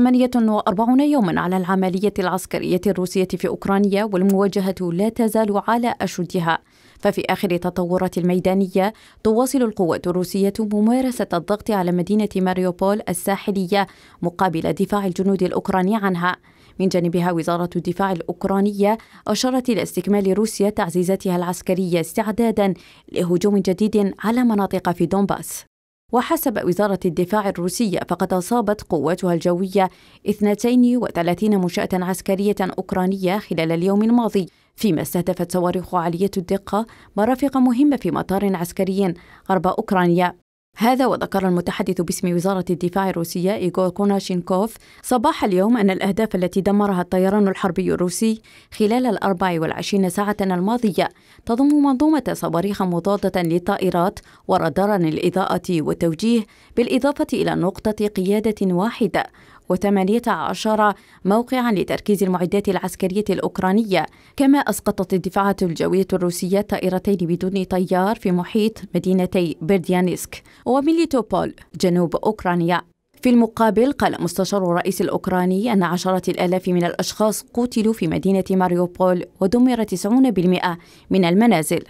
48 يوما على العملية العسكرية الروسية في أوكرانيا والمواجهة لا تزال على أشدها ففي آخر التطورات الميدانية تواصل القوات الروسية ممارسة الضغط على مدينة ماريوبول الساحلية مقابل دفاع الجنود الأوكراني عنها من جانبها وزارة الدفاع الأوكرانية أشارت إلى استكمال روسيا تعزيزاتها العسكرية استعدادا لهجوم جديد على مناطق في دونباس وحسب وزارة الدفاع الروسية فقد أصابت قواتها الجوية 32 مشاة عسكرية أوكرانية خلال اليوم الماضي فيما استهدفت صواريخ عالية الدقة مرافق مهمة في مطار عسكري غرب أوكرانيا هذا وذكر المتحدث باسم وزارة الدفاع الروسية إيغور كوناشينكوف صباح اليوم أن الأهداف التي دمرها الطيران الحربي الروسي خلال الأربع والعشرين ساعة الماضية تضم منظومة صواريخ مضادة للطائرات ورادارا للإضاءة والتوجيه بالإضافة إلى نقطة قيادة واحدة و18 موقعا لتركيز المعدات العسكرية الأوكرانية كما أسقطت الدفاعات الجوية الروسية طائرتين بدون طيار في محيط مدينتي برديانسك وميليتوبول جنوب أوكرانيا في المقابل قال مستشار الرئيس الأوكراني أن عشرات الآلاف من الأشخاص قتلوا في مدينة ماريوبول ودمر 90% من المنازل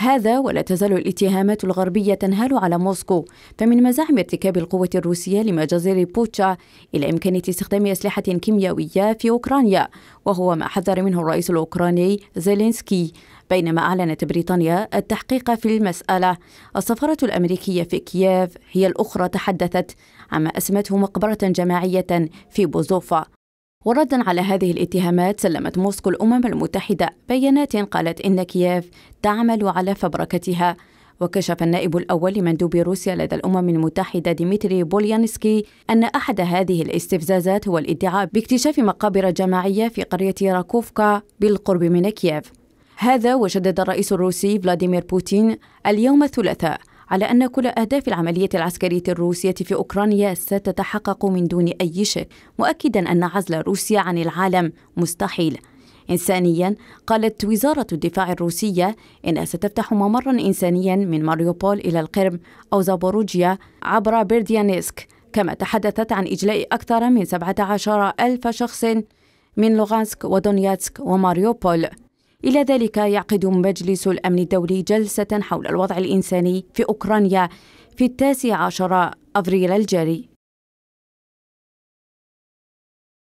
هذا ولا تزال الاتهامات الغربية تنهال على موسكو فمن مزاعم ارتكاب القوة الروسية لمجازر بوتشا إلى إمكانية استخدام أسلحة كيميائية في أوكرانيا وهو ما حذر منه الرئيس الأوكراني زيلينسكي بينما أعلنت بريطانيا التحقيق في المسألة السفارة الأمريكية في كييف هي الأخرى تحدثت عما أسمته مقبرة جماعية في بوزوفا وردا على هذه الاتهامات سلمت موسكو الأمم المتحدة بيانات قالت إن كييف تعمل على فبركتها وكشف النائب الأول لمندوب روسيا لدى الأمم المتحدة ديمتري بوليانسكي أن أحد هذه الاستفزازات هو الادعاء باكتشاف مقابر جماعية في قرية راكوفكا بالقرب من كييف هذا وشدد الرئيس الروسي فلاديمير بوتين اليوم الثلاثاء على أن كل أهداف العملية العسكرية الروسية في أوكرانيا ستتحقق من دون أي شك مؤكدا أن عزل روسيا عن العالم مستحيل إنسانيا قالت وزارة الدفاع الروسية إنها ستفتح ممرا إنسانيا من ماريوبول إلى القرم أو زابوروجيا عبر بيرديانيسك كما تحدثت عن إجلاء أكثر من 17 ألف شخص من لوغانسك ودونياتسك وماريوبول إلى ذلك يعقد مجلس الأمن الدولي جلسة حول الوضع الإنساني في أوكرانيا في التاسع عشر أفريل الجاري